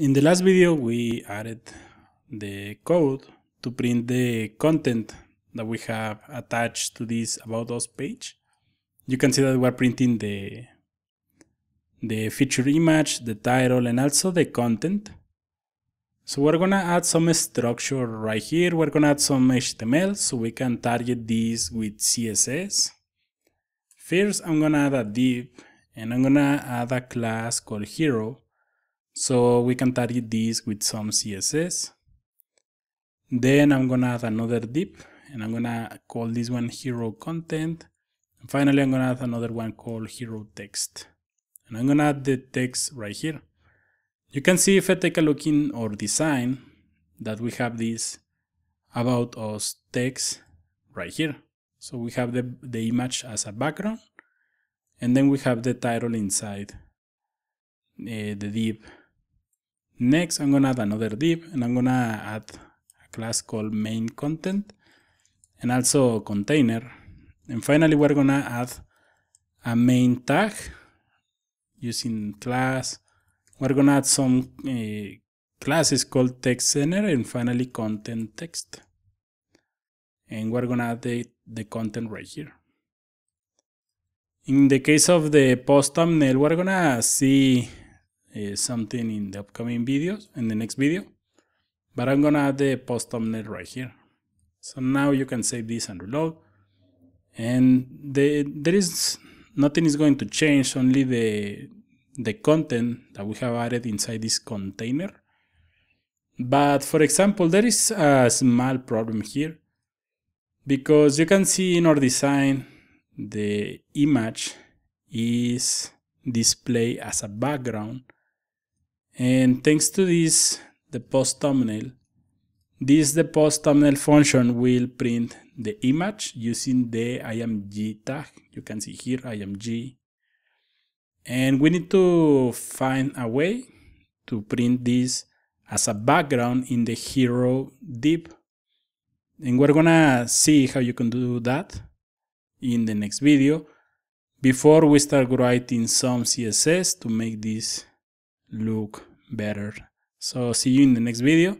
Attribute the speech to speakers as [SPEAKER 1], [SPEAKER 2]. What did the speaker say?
[SPEAKER 1] In the last video, we added the code to print the content that we have attached to this About Us page. You can see that we're printing the, the feature image, the title, and also the content. So we're gonna add some structure right here. We're gonna add some HTML so we can target this with CSS. First, I'm gonna add a div and I'm gonna add a class called hero so we can target this with some CSS. Then I'm gonna add another div and I'm gonna call this one hero content. And finally, I'm gonna add another one called hero text. And I'm gonna add the text right here. You can see if I take a look in our design that we have this about us text right here. So we have the, the image as a background and then we have the title inside uh, the div Next, I'm gonna add another div and I'm gonna add a class called main content and also container. And finally, we're gonna add a main tag using class. We're gonna add some uh, classes called text center and finally content text. And we're gonna add the, the content right here. In the case of the post thumbnail, we're gonna see uh, something in the upcoming videos, in the next video. But I'm gonna add the post thumbnail right here. So now you can save this and reload. And the, there is nothing is going to change, only the, the content that we have added inside this container. But for example, there is a small problem here because you can see in our design the image is displayed as a background and thanks to this, the post thumbnail, this the post thumbnail function will print the image using the img tag. You can see here img. And we need to find a way to print this as a background in the hero div. And we're gonna see how you can do that in the next video. Before we start writing some CSS to make this look better. So see you in the next video.